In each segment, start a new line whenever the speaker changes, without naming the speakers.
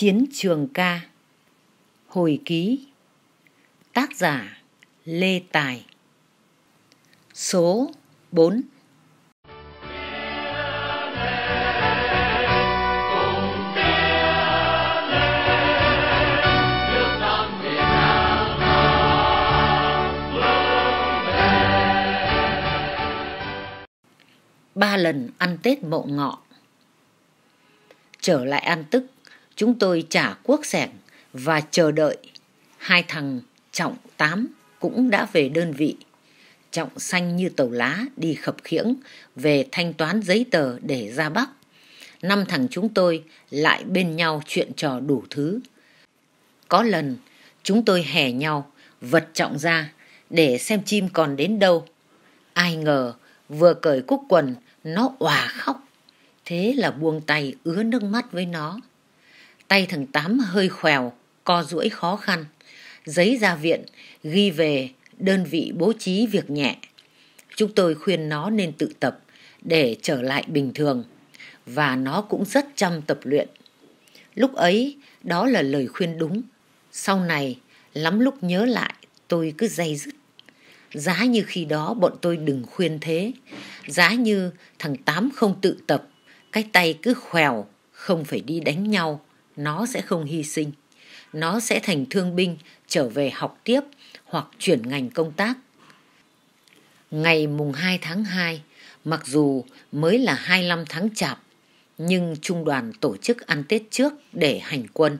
Chiến trường ca Hồi ký Tác giả Lê Tài Số 4 ba lần ăn Tết mộ ngọ. Trở lại ăn tức Chúng tôi trả quốc sẻng và chờ đợi. Hai thằng Trọng Tám cũng đã về đơn vị. Trọng xanh như tàu lá đi khập khiễng về thanh toán giấy tờ để ra Bắc. Năm thằng chúng tôi lại bên nhau chuyện trò đủ thứ. Có lần chúng tôi hè nhau vật trọng ra để xem chim còn đến đâu. Ai ngờ vừa cởi cúc quần nó òa khóc. Thế là buông tay ứa nước mắt với nó. Tay thằng Tám hơi khèo, co duỗi khó khăn. Giấy ra viện, ghi về, đơn vị bố trí việc nhẹ. Chúng tôi khuyên nó nên tự tập để trở lại bình thường. Và nó cũng rất chăm tập luyện. Lúc ấy, đó là lời khuyên đúng. Sau này, lắm lúc nhớ lại, tôi cứ day dứt. Giá như khi đó bọn tôi đừng khuyên thế. Giá như thằng Tám không tự tập, cái tay cứ khèo, không phải đi đánh nhau nó sẽ không hy sinh. Nó sẽ thành thương binh, trở về học tiếp hoặc chuyển ngành công tác. Ngày mùng 2 tháng 2, mặc dù mới là 25 tháng chạp, nhưng trung đoàn tổ chức ăn Tết trước để hành quân.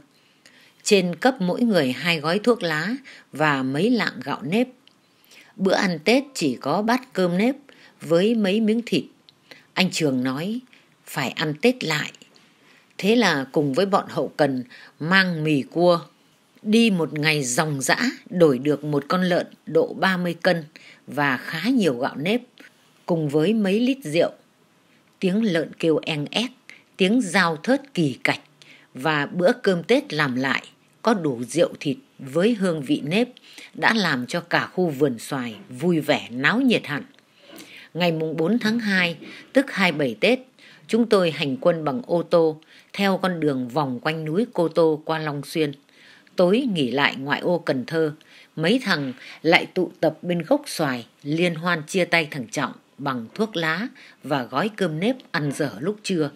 Trên cấp mỗi người hai gói thuốc lá và mấy lạng gạo nếp. Bữa ăn Tết chỉ có bát cơm nếp với mấy miếng thịt. Anh Trường nói, phải ăn Tết lại Thế là cùng với bọn hậu cần mang mì cua đi một ngày dòng dã đổi được một con lợn độ 30 cân và khá nhiều gạo nếp cùng với mấy lít rượu. Tiếng lợn kêu en ép, tiếng dao thớt kỳ cạch và bữa cơm Tết làm lại có đủ rượu thịt với hương vị nếp đã làm cho cả khu vườn xoài vui vẻ náo nhiệt hẳn. Ngày mùng 4 tháng 2, tức 27 Tết, chúng tôi hành quân bằng ô tô theo con đường vòng quanh núi Cô Tô qua Long Xuyên. Tối nghỉ lại ngoại ô Cần Thơ, mấy thằng lại tụ tập bên gốc xoài liên hoan chia tay thằng Trọng bằng thuốc lá và gói cơm nếp ăn dở lúc trưa.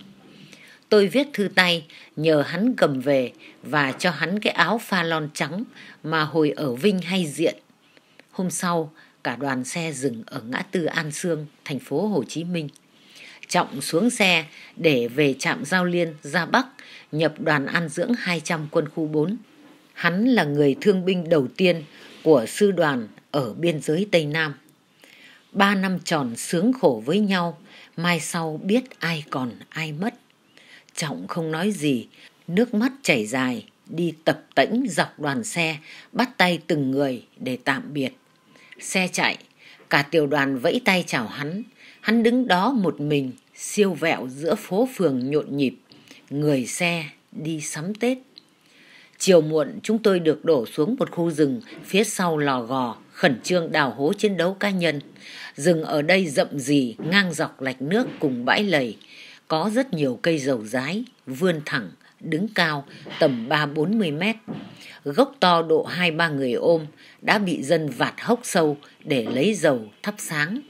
Tôi viết thư tay nhờ hắn cầm về và cho hắn cái áo pha lon trắng mà hồi ở Vinh hay diện. Hôm sau, cả đoàn xe dừng ở ngã tư An Sương, thành phố Hồ Chí Minh. Trọng xuống xe để về trạm Giao Liên ra Bắc nhập đoàn an dưỡng 200 quân khu 4. Hắn là người thương binh đầu tiên của sư đoàn ở biên giới Tây Nam. Ba năm tròn sướng khổ với nhau, mai sau biết ai còn ai mất. Trọng không nói gì, nước mắt chảy dài, đi tập tễnh dọc đoàn xe, bắt tay từng người để tạm biệt. Xe chạy, cả tiểu đoàn vẫy tay chào hắn, Hắn đứng đó một mình, siêu vẹo giữa phố phường nhộn nhịp, người xe đi sắm Tết. Chiều muộn chúng tôi được đổ xuống một khu rừng phía sau lò gò, khẩn trương đào hố chiến đấu cá nhân. Rừng ở đây rậm rì, ngang dọc lạch nước cùng bãi lầy. Có rất nhiều cây dầu dái vươn thẳng, đứng cao, tầm ba bốn mươi mét. Gốc to độ hai ba người ôm đã bị dân vạt hốc sâu để lấy dầu thắp sáng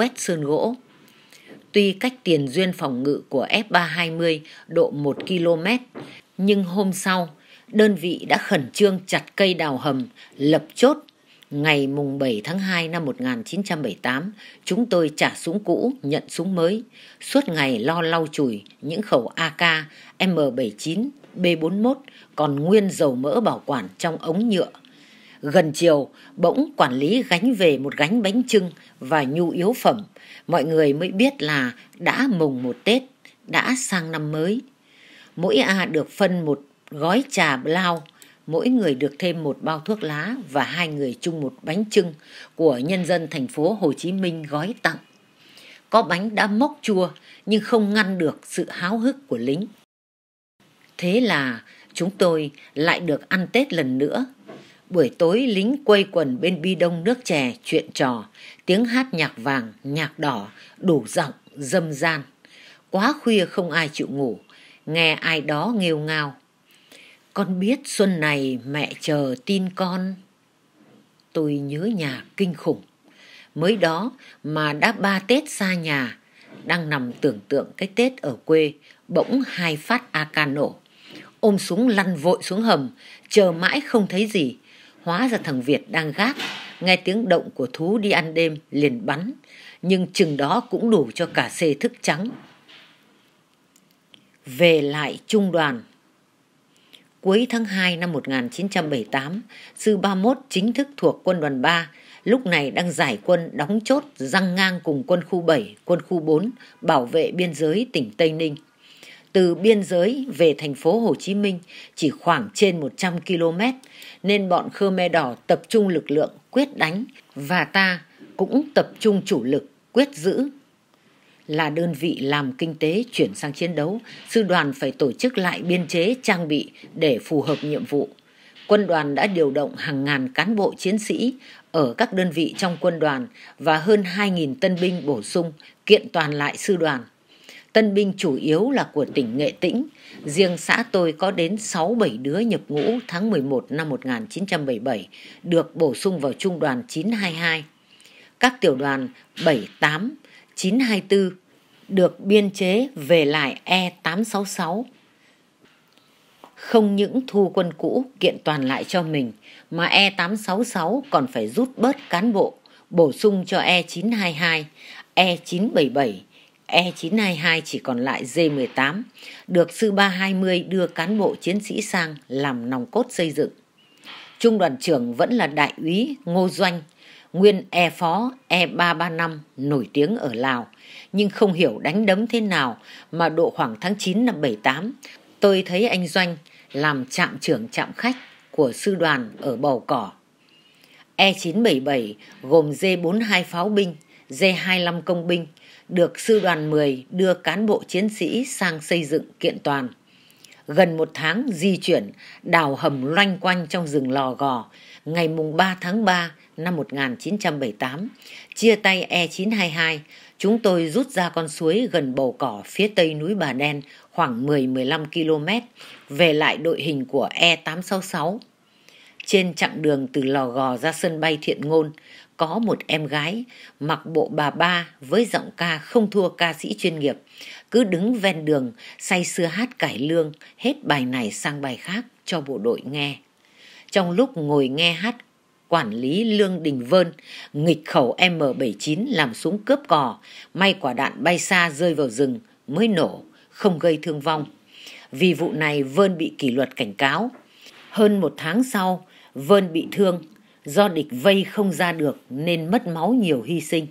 quét sơn gỗ. Tuy cách tiền duyên phòng ngự của F320 độ 1 km, nhưng hôm sau, đơn vị đã khẩn trương chặt cây đào hầm, lập chốt. Ngày mùng 7 tháng 2 năm 1978, chúng tôi trả súng cũ, nhận súng mới. Suốt ngày lo lau chùi những khẩu AK, M79, B41 còn nguyên dầu mỡ bảo quản trong ống nhựa. Gần chiều, bỗng quản lý gánh về một gánh bánh trưng và nhu yếu phẩm, mọi người mới biết là đã mùng một Tết, đã sang năm mới. Mỗi A được phân một gói trà lao, mỗi người được thêm một bao thuốc lá và hai người chung một bánh trưng của nhân dân thành phố Hồ Chí Minh gói tặng. Có bánh đã mốc chua nhưng không ngăn được sự háo hức của lính. Thế là chúng tôi lại được ăn Tết lần nữa buổi tối lính quây quần bên bi đông nước chè chuyện trò tiếng hát nhạc vàng nhạc đỏ đủ giọng dâm gian quá khuya không ai chịu ngủ nghe ai đó nghêu ngao con biết xuân này mẹ chờ tin con tôi nhớ nhà kinh khủng mới đó mà đã ba tết xa nhà đang nằm tưởng tượng cái tết ở quê bỗng hai phát ak nổ ôm súng lăn vội xuống hầm chờ mãi không thấy gì Hóa ra thằng Việt đang gác, nghe tiếng động của thú đi ăn đêm liền bắn, nhưng chừng đó cũng đủ cho cả xê thức trắng. Về lại trung đoàn Cuối tháng 2 năm 1978, Sư 31 chính thức thuộc quân đoàn 3, lúc này đang giải quân đóng chốt răng ngang cùng quân khu 7, quân khu 4, bảo vệ biên giới tỉnh Tây Ninh từ biên giới về thành phố Hồ Chí Minh chỉ khoảng trên 100 km, nên bọn Khmer Đỏ tập trung lực lượng quyết đánh và ta cũng tập trung chủ lực quyết giữ. Là đơn vị làm kinh tế chuyển sang chiến đấu, sư đoàn phải tổ chức lại biên chế trang bị để phù hợp nhiệm vụ. Quân đoàn đã điều động hàng ngàn cán bộ chiến sĩ ở các đơn vị trong quân đoàn và hơn 2.000 tân binh bổ sung kiện toàn lại sư đoàn. Tân binh chủ yếu là của tỉnh Nghệ Tĩnh. Riêng xã tôi có đến 6-7 đứa nhập ngũ tháng 11 năm 1977, được bổ sung vào trung đoàn 922. Các tiểu đoàn 78, 924 được biên chế về lại E866. Không những thu quân cũ kiện toàn lại cho mình, mà E866 còn phải rút bớt cán bộ, bổ sung cho E922, E977, E922 chỉ còn lại D18, được sư 320 đưa cán bộ chiến sĩ sang làm nòng cốt xây dựng. Trung đoàn trưởng vẫn là đại úy Ngô Doanh, nguyên E phó E335 nổi tiếng ở Lào, nhưng không hiểu đánh đấm thế nào mà độ khoảng tháng 9 năm 78, tôi thấy anh Doanh làm trạm trưởng trạm khách của sư đoàn ở Bầu Cỏ. E977 gồm D42 pháo binh, D25 công binh, được sư đoàn 10 đưa cán bộ chiến sĩ sang xây dựng kiện toàn. Gần một tháng di chuyển, đào hầm loanh quanh trong rừng lò gò, ngày mùng 3 tháng 3 năm 1978, chia tay E922, chúng tôi rút ra con suối gần bầu cỏ phía tây núi Bà Đen khoảng 10-15 km, về lại đội hình của E866. Trên chặng đường từ Lò Gò ra sân bay Thiện Ngôn, có một em gái mặc bộ bà ba với giọng ca không thua ca sĩ chuyên nghiệp, cứ đứng ven đường say sưa hát cải lương hết bài này sang bài khác cho bộ đội nghe. Trong lúc ngồi nghe hát quản lý Lương Đình Vơn nghịch khẩu M79 làm súng cướp cò, may quả đạn bay xa rơi vào rừng mới nổ, không gây thương vong. Vì vụ này Vơn bị kỷ luật cảnh cáo. Hơn một tháng sau, Vơn bị thương do địch vây không ra được nên mất máu nhiều hy sinh.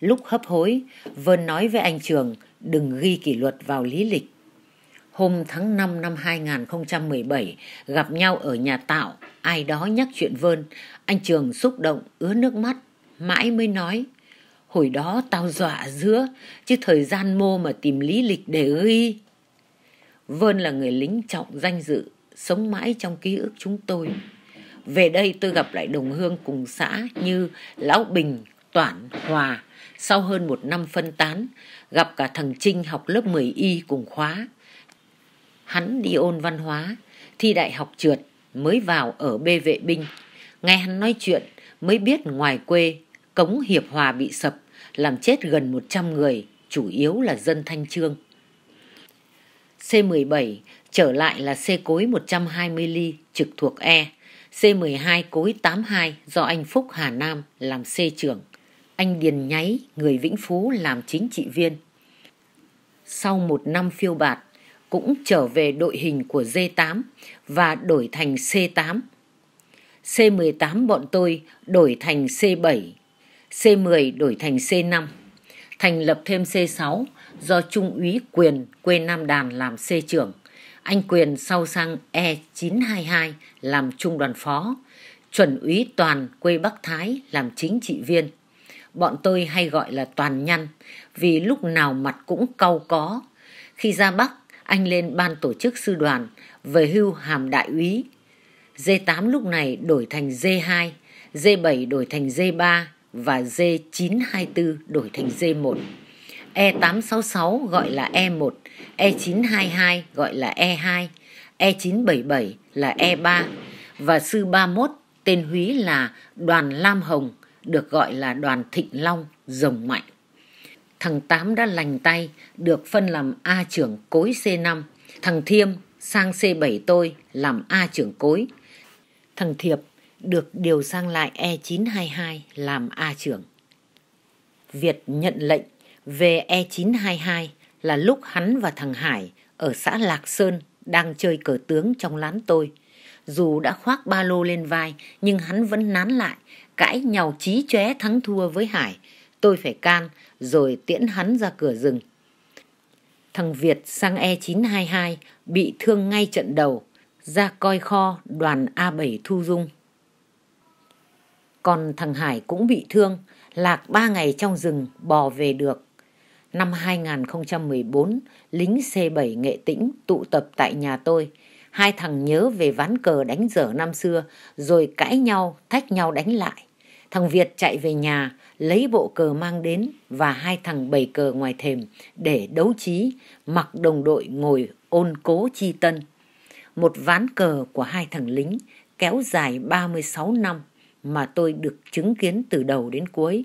Lúc hấp hối, vân nói với anh Trường đừng ghi kỷ luật vào lý lịch. Hôm tháng 5 năm 2017, gặp nhau ở nhà tạo, ai đó nhắc chuyện vân, anh Trường xúc động, ứa nước mắt, mãi mới nói. Hồi đó tao dọa giữa, chứ thời gian mô mà tìm lý lịch để ghi. Vân là người lính trọng danh dự, sống mãi trong ký ức chúng tôi. Về đây tôi gặp lại đồng hương cùng xã như Lão Bình, Toản, Hòa. Sau hơn một năm phân tán, gặp cả thằng Trinh học lớp 10Y cùng khóa. Hắn đi ôn văn hóa, thi đại học trượt, mới vào ở B vệ binh. Nghe hắn nói chuyện mới biết ngoài quê, cống Hiệp Hòa bị sập, làm chết gần 100 người, chủ yếu là dân Thanh Trương. C17 trở lại là C cối 120 ly trực thuộc E. C12 cối 82 do anh Phúc Hà Nam làm C trưởng, anh Điền Nháy, người Vĩnh Phú làm chính trị viên. Sau một năm phiêu bạt, cũng trở về đội hình của D8 và đổi thành C8. C18 bọn tôi đổi thành C7, C10 đổi thành C5, thành lập thêm C6 do Trung úy Quyền quê Nam Đàn làm C trưởng. Anh Quyền sau sang E922 làm trung đoàn phó, chuẩn úy Toàn quê Bắc Thái làm chính trị viên. Bọn tôi hay gọi là Toàn Nhăn vì lúc nào mặt cũng cau có. Khi ra Bắc, anh lên ban tổ chức sư đoàn, về hưu hàm đại úy. D8 lúc này đổi thành D2, D7 đổi thành D3 và D924 đổi thành D1. E866 gọi là E1, E922 gọi là E2, E977 là E3 và sư 31 tên húy là đoàn Lam Hồng được gọi là đoàn Thịnh Long rồng mạnh. Thằng Tám đã lành tay, được phân làm A trưởng cối C5. Thằng Thiêm sang C7 tôi làm A trưởng cối. Thằng Thiệp được điều sang lại E922 làm A trưởng. Việt nhận lệnh về E922 là lúc hắn và thằng Hải ở xã Lạc Sơn đang chơi cờ tướng trong lán tôi. Dù đã khoác ba lô lên vai nhưng hắn vẫn nán lại, cãi nhau chí chóe thắng thua với Hải. Tôi phải can rồi tiễn hắn ra cửa rừng. Thằng Việt sang E922 bị thương ngay trận đầu, ra coi kho đoàn A7 thu dung. Còn thằng Hải cũng bị thương, lạc ba ngày trong rừng bò về được năm 2014, lính C7 Nghệ Tĩnh tụ tập tại nhà tôi. Hai thằng nhớ về ván cờ đánh dở năm xưa, rồi cãi nhau, thách nhau đánh lại. Thằng Việt chạy về nhà, lấy bộ cờ mang đến và hai thằng bày cờ ngoài thềm để đấu trí, mặc đồng đội ngồi ôn cố chi tân. Một ván cờ của hai thằng lính kéo dài 36 năm mà tôi được chứng kiến từ đầu đến cuối.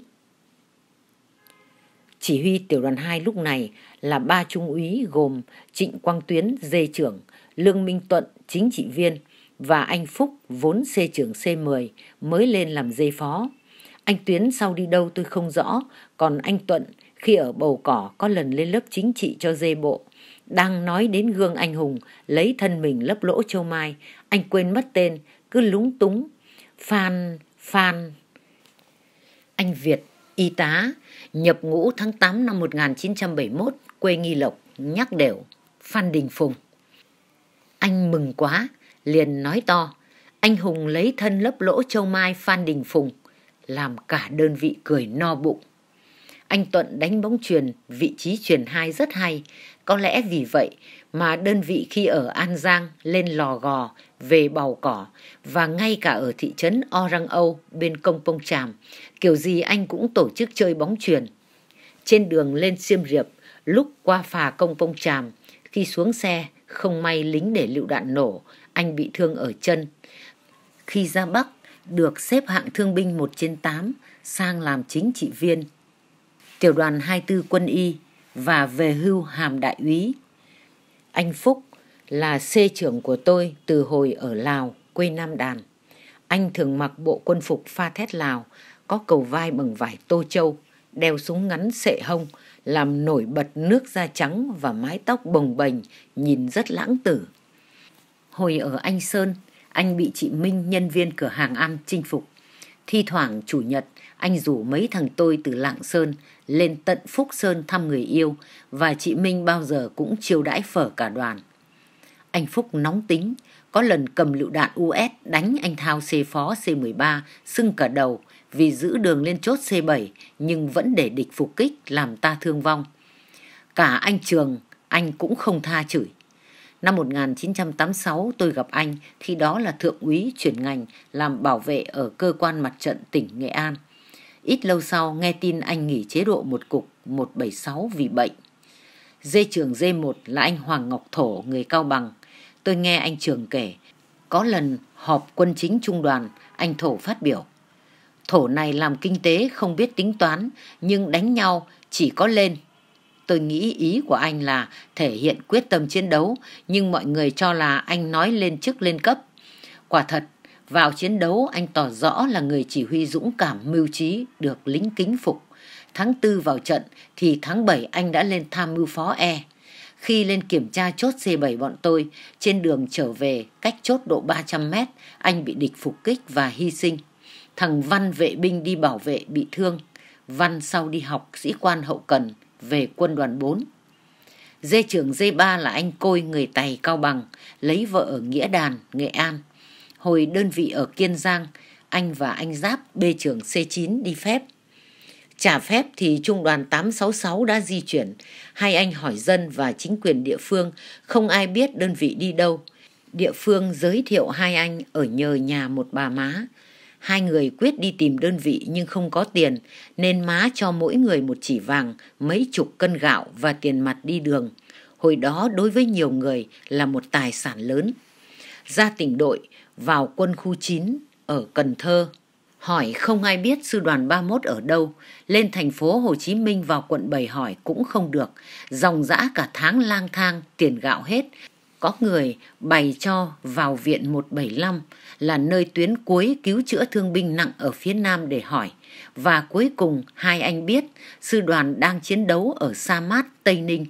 Chỉ huy tiểu đoàn 2 lúc này là ba trung úy gồm Trịnh Quang Tuyến, dê trưởng, Lương Minh Tuận, chính trị viên và anh Phúc vốn C trưởng C10 mới lên làm dê phó. Anh Tuyến sau đi đâu tôi không rõ, còn anh Tuận khi ở bầu cỏ có lần lên lớp chính trị cho dê bộ. Đang nói đến gương anh hùng, lấy thân mình lấp lỗ châu mai, anh quên mất tên, cứ lúng túng. Phan, Phan. Anh Việt y tá, nhập ngũ tháng 8 năm 1971, quê Nghi Lộc, nhắc đều, Phan Đình Phùng. Anh mừng quá, liền nói to, anh Hùng lấy thân lấp lỗ châu mai Phan Đình Phùng, làm cả đơn vị cười no bụng. Anh Tuận đánh bóng truyền, vị trí truyền hai rất hay, có lẽ vì vậy mà đơn vị khi ở An Giang lên lò gò về bầu cỏ và ngay cả ở thị trấn Orang Âu bên Công Pông Tràm, kiểu gì anh cũng tổ chức chơi bóng chuyền. Trên đường lên siêm riệp lúc qua phà Công Pông Tràm, khi xuống xe, không may lính để lựu đạn nổ, anh bị thương ở chân. Khi ra Bắc, được xếp hạng thương binh 1 trên 8, sang làm chính trị viên. Tiểu đoàn 24 quân y và về hưu hàm đại úy. Anh Phúc là xê trưởng của tôi từ hồi ở Lào, quê Nam Đàn. Anh thường mặc bộ quân phục pha thét Lào, có cầu vai bằng vải tô châu, đeo súng ngắn sệ hông, làm nổi bật nước da trắng và mái tóc bồng bềnh, nhìn rất lãng tử. Hồi ở Anh Sơn, anh bị chị Minh, nhân viên cửa hàng ăn, chinh phục. Thi thoảng chủ nhật, anh rủ mấy thằng tôi từ Lạng Sơn lên tận Phúc Sơn thăm người yêu và chị Minh bao giờ cũng chiêu đãi phở cả đoàn. Anh Phúc nóng tính, có lần cầm lựu đạn US đánh anh Thao C phó C13 sưng cả đầu vì giữ đường lên chốt C7 nhưng vẫn để địch phục kích làm ta thương vong. Cả anh Trường, anh cũng không tha chửi. Năm 1986 tôi gặp anh, khi đó là thượng úy chuyển ngành làm bảo vệ ở cơ quan mặt trận tỉnh Nghệ An. Ít lâu sau nghe tin anh nghỉ chế độ một cục 176 vì bệnh. Dê trường D1 là anh Hoàng Ngọc Thổ, người Cao Bằng, Tôi nghe anh Trường kể, có lần họp quân chính trung đoàn, anh Thổ phát biểu. Thổ này làm kinh tế không biết tính toán, nhưng đánh nhau chỉ có lên. Tôi nghĩ ý của anh là thể hiện quyết tâm chiến đấu, nhưng mọi người cho là anh nói lên chức lên cấp. Quả thật, vào chiến đấu anh tỏ rõ là người chỉ huy dũng cảm mưu trí, được lính kính phục. Tháng tư vào trận thì tháng bảy anh đã lên tham mưu phó E. Khi lên kiểm tra chốt C7 bọn tôi, trên đường trở về cách chốt độ 300 mét, anh bị địch phục kích và hy sinh. Thằng Văn vệ binh đi bảo vệ bị thương. Văn sau đi học sĩ quan hậu cần về quân đoàn 4. Dê trưởng D3 là anh Côi người Tày Cao Bằng, lấy vợ ở Nghĩa Đàn, Nghệ An. Hồi đơn vị ở Kiên Giang, anh và anh Giáp B trưởng C9 đi phép. Trả phép thì trung đoàn 866 đã di chuyển. Hai anh hỏi dân và chính quyền địa phương, không ai biết đơn vị đi đâu. Địa phương giới thiệu hai anh ở nhờ nhà một bà má. Hai người quyết đi tìm đơn vị nhưng không có tiền, nên má cho mỗi người một chỉ vàng, mấy chục cân gạo và tiền mặt đi đường. Hồi đó đối với nhiều người là một tài sản lớn. Ra tỉnh đội, vào quân khu 9 ở Cần Thơ. Hỏi không ai biết sư đoàn 31 ở đâu, lên thành phố Hồ Chí Minh vào quận 7 hỏi cũng không được, dòng dã cả tháng lang thang, tiền gạo hết. Có người bày cho vào viện 175 là nơi tuyến cuối cứu chữa thương binh nặng ở phía Nam để hỏi. Và cuối cùng hai anh biết sư đoàn đang chiến đấu ở Sa Mát, Tây Ninh.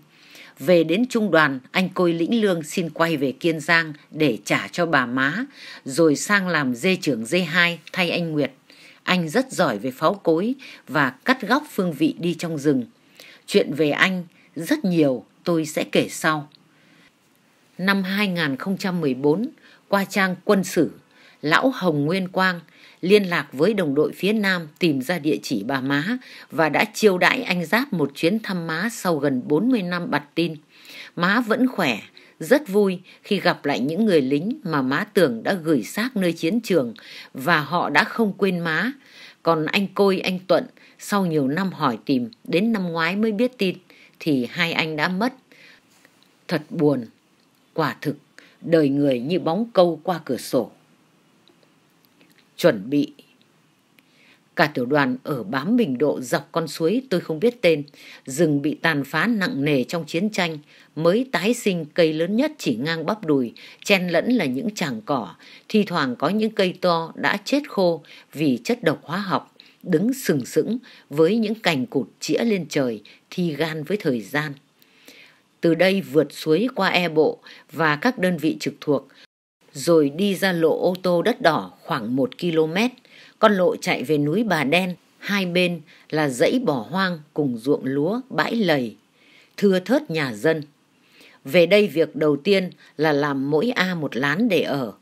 Về đến trung đoàn, anh Côi Lĩnh Lương xin quay về Kiên Giang để trả cho bà má, rồi sang làm dê trưởng dê hai thay anh Nguyệt anh rất giỏi về pháo cối và cắt góc phương vị đi trong rừng. Chuyện về anh rất nhiều tôi sẽ kể sau. Năm 2014, qua trang quân sử, lão Hồng Nguyên Quang liên lạc với đồng đội phía Nam tìm ra địa chỉ bà Má và đã chiêu đãi anh Giáp một chuyến thăm Má sau gần 40 năm bặt tin. Má vẫn khỏe, rất vui khi gặp lại những người lính mà má tưởng đã gửi xác nơi chiến trường và họ đã không quên má. Còn anh Côi, anh Tuận, sau nhiều năm hỏi tìm, đến năm ngoái mới biết tin, thì hai anh đã mất. Thật buồn, quả thực, đời người như bóng câu qua cửa sổ. Chuẩn bị cả tiểu đoàn ở bám bình độ dọc con suối tôi không biết tên rừng bị tàn phá nặng nề trong chiến tranh mới tái sinh cây lớn nhất chỉ ngang bắp đùi chen lẫn là những tràng cỏ thi thoảng có những cây to đã chết khô vì chất độc hóa học đứng sừng sững với những cành cụt chĩa lên trời thi gan với thời gian từ đây vượt suối qua e bộ và các đơn vị trực thuộc rồi đi ra lộ ô tô đất đỏ khoảng một km con lộ chạy về núi Bà Đen, hai bên là dãy bỏ hoang cùng ruộng lúa, bãi lầy, thưa thớt nhà dân. Về đây việc đầu tiên là làm mỗi A một lán để ở.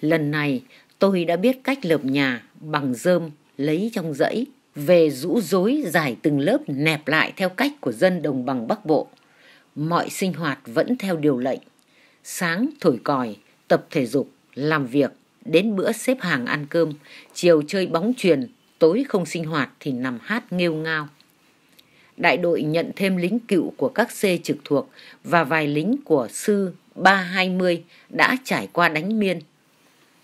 Lần này tôi đã biết cách lợp nhà bằng rơm lấy trong dãy, về rũ rối giải từng lớp nẹp lại theo cách của dân đồng bằng Bắc Bộ. Mọi sinh hoạt vẫn theo điều lệnh. Sáng thổi còi, tập thể dục, làm việc, đến bữa xếp hàng ăn cơm, chiều chơi bóng chuyền, tối không sinh hoạt thì nằm hát nghêu ngao. Đại đội nhận thêm lính cựu của các xe trực thuộc và vài lính của sư 320 đã trải qua đánh miên.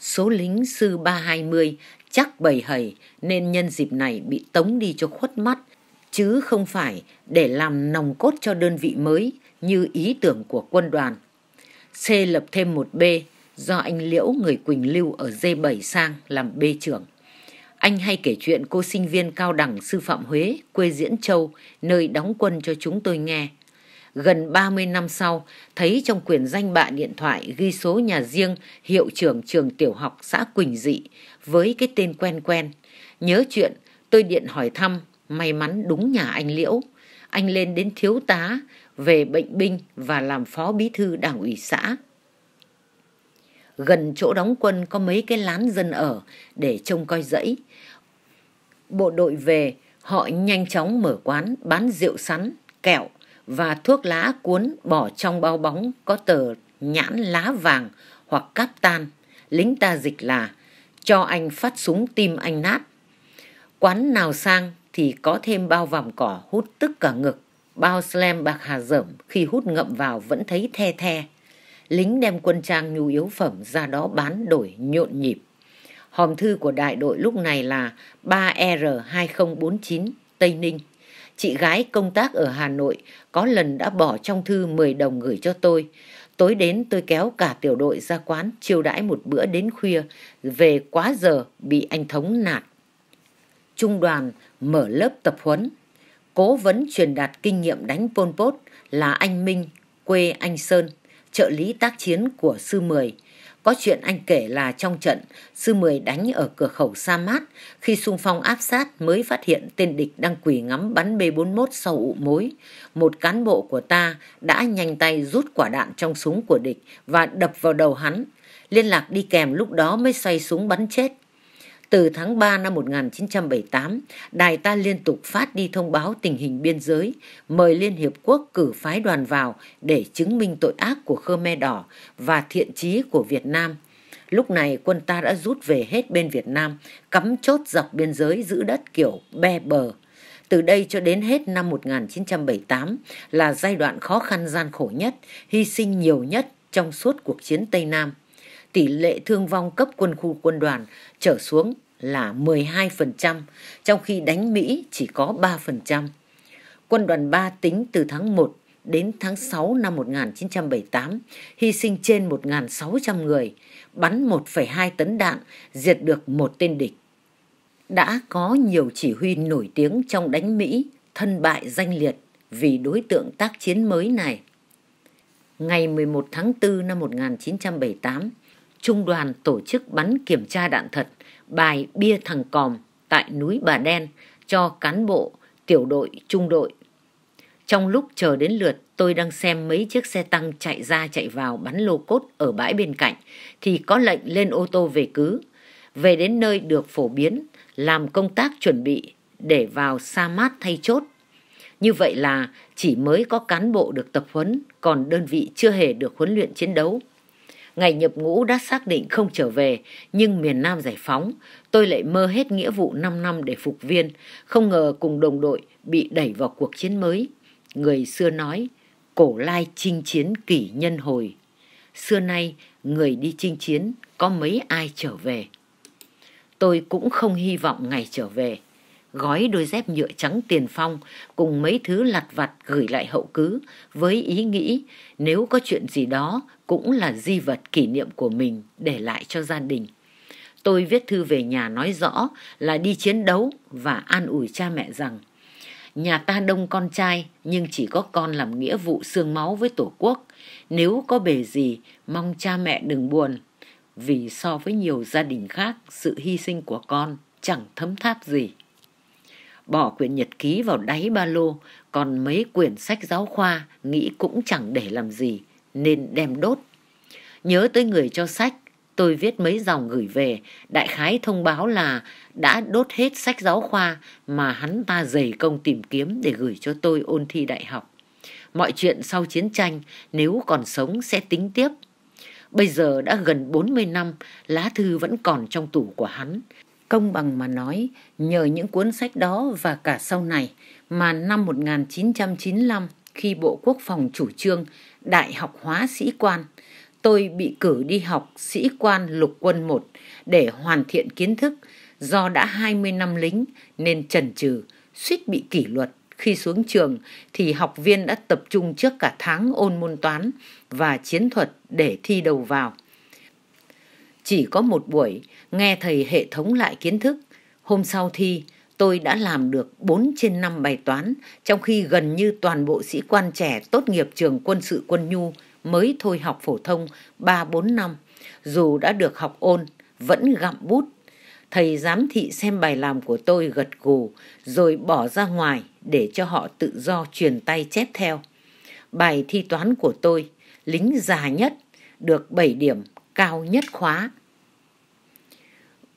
Số lính sư 320 chắc bầy hầy nên nhân dịp này bị tống đi cho khuất mắt, chứ không phải để làm nòng cốt cho đơn vị mới như ý tưởng của quân đoàn. C lập thêm một B do anh Liễu người Quỳnh Lưu ở D7 sang làm bê trưởng. Anh hay kể chuyện cô sinh viên cao đẳng sư phạm Huế, quê Diễn Châu, nơi đóng quân cho chúng tôi nghe. Gần 30 năm sau, thấy trong quyển danh bạ điện thoại ghi số nhà riêng hiệu trưởng trường tiểu học xã Quỳnh Dị với cái tên quen quen. Nhớ chuyện, tôi điện hỏi thăm, may mắn đúng nhà anh Liễu. Anh lên đến thiếu tá, về bệnh binh và làm phó bí thư đảng ủy xã gần chỗ đóng quân có mấy cái lán dân ở để trông coi dãy. Bộ đội về, họ nhanh chóng mở quán bán rượu sắn, kẹo và thuốc lá cuốn bỏ trong bao bóng có tờ nhãn lá vàng hoặc cáp tan. Lính ta dịch là cho anh phát súng tim anh nát. Quán nào sang thì có thêm bao vòng cỏ hút tức cả ngực. Bao slam bạc hà dởm khi hút ngậm vào vẫn thấy the the lính đem quân trang nhu yếu phẩm ra đó bán đổi nhộn nhịp. Hòm thư của đại đội lúc này là 3R2049 Tây Ninh. Chị gái công tác ở Hà Nội có lần đã bỏ trong thư 10 đồng gửi cho tôi. Tối đến tôi kéo cả tiểu đội ra quán chiêu đãi một bữa đến khuya, về quá giờ bị anh Thống nạt. Trung đoàn mở lớp tập huấn. Cố vấn truyền đạt kinh nghiệm đánh Pol Pot là anh Minh, quê anh Sơn trợ lý tác chiến của Sư Mười. Có chuyện anh kể là trong trận, Sư Mười đánh ở cửa khẩu Sa Mát, khi xung phong áp sát mới phát hiện tên địch đang quỳ ngắm bắn B-41 sau ụ mối. Một cán bộ của ta đã nhanh tay rút quả đạn trong súng của địch và đập vào đầu hắn. Liên lạc đi kèm lúc đó mới xoay súng bắn chết. Từ tháng 3 năm 1978, đài ta liên tục phát đi thông báo tình hình biên giới, mời Liên Hiệp Quốc cử phái đoàn vào để chứng minh tội ác của Khmer Đỏ và thiện chí của Việt Nam. Lúc này quân ta đã rút về hết bên Việt Nam, cắm chốt dọc biên giới giữ đất kiểu be bờ. Từ đây cho đến hết năm 1978 là giai đoạn khó khăn gian khổ nhất, hy sinh nhiều nhất trong suốt cuộc chiến Tây Nam tỷ lệ thương vong cấp quân khu quân đoàn trở xuống là 12%, trong khi đánh Mỹ chỉ có 3%. Quân đoàn 3 tính từ tháng 1 đến tháng 6 năm 1978, hy sinh trên 1.600 người, bắn 1,2 tấn đạn, diệt được một tên địch. Đã có nhiều chỉ huy nổi tiếng trong đánh Mỹ, thân bại danh liệt vì đối tượng tác chiến mới này. Ngày 11 tháng 4 năm 1978, trung đoàn tổ chức bắn kiểm tra đạn thật bài bia thằng còm tại núi Bà Đen cho cán bộ, tiểu đội, trung đội. Trong lúc chờ đến lượt, tôi đang xem mấy chiếc xe tăng chạy ra chạy vào bắn lô cốt ở bãi bên cạnh, thì có lệnh lên ô tô về cứ. Về đến nơi được phổ biến, làm công tác chuẩn bị để vào sa mát thay chốt. Như vậy là chỉ mới có cán bộ được tập huấn, còn đơn vị chưa hề được huấn luyện chiến đấu. Ngày nhập ngũ đã xác định không trở về, nhưng miền Nam giải phóng, tôi lại mơ hết nghĩa vụ 5 năm để phục viên, không ngờ cùng đồng đội bị đẩy vào cuộc chiến mới. Người xưa nói, cổ lai chinh chiến kỷ nhân hồi. Xưa nay, người đi chinh chiến có mấy ai trở về. Tôi cũng không hy vọng ngày trở về gói đôi dép nhựa trắng tiền phong cùng mấy thứ lặt vặt gửi lại hậu cứ với ý nghĩ nếu có chuyện gì đó cũng là di vật kỷ niệm của mình để lại cho gia đình. Tôi viết thư về nhà nói rõ là đi chiến đấu và an ủi cha mẹ rằng Nhà ta đông con trai nhưng chỉ có con làm nghĩa vụ xương máu với Tổ quốc. Nếu có bề gì, mong cha mẹ đừng buồn. Vì so với nhiều gia đình khác, sự hy sinh của con chẳng thấm tháp gì bỏ quyển nhật ký vào đáy ba lô, còn mấy quyển sách giáo khoa nghĩ cũng chẳng để làm gì, nên đem đốt. Nhớ tới người cho sách, tôi viết mấy dòng gửi về, đại khái thông báo là đã đốt hết sách giáo khoa mà hắn ta dày công tìm kiếm để gửi cho tôi ôn thi đại học. Mọi chuyện sau chiến tranh, nếu còn sống sẽ tính tiếp. Bây giờ đã gần 40 năm, lá thư vẫn còn trong tủ của hắn. Công bằng mà nói, nhờ những cuốn sách đó và cả sau này mà năm 1995 khi Bộ Quốc phòng chủ trương đại học hóa sĩ quan, tôi bị cử đi học sĩ quan lục quân 1 để hoàn thiện kiến thức do đã 20 năm lính nên trần trừ, suýt bị kỷ luật. Khi xuống trường thì học viên đã tập trung trước cả tháng ôn môn toán và chiến thuật để thi đầu vào chỉ có một buổi nghe thầy hệ thống lại kiến thức hôm sau thi tôi đã làm được bốn trên năm bài toán, trong khi gần như toàn bộ sĩ quan trẻ tốt nghiệp trường quân sự quân nhu mới thôi học phổ thông ba bốn năm, dù đã được học ôn, vẫn gặm bút. Thầy giám thị xem bài làm của tôi gật gù, rồi bỏ ra ngoài để cho họ tự do truyền tay chép theo. Bài thi toán của tôi, lính già nhất, được bảy điểm, cao nhất khóa,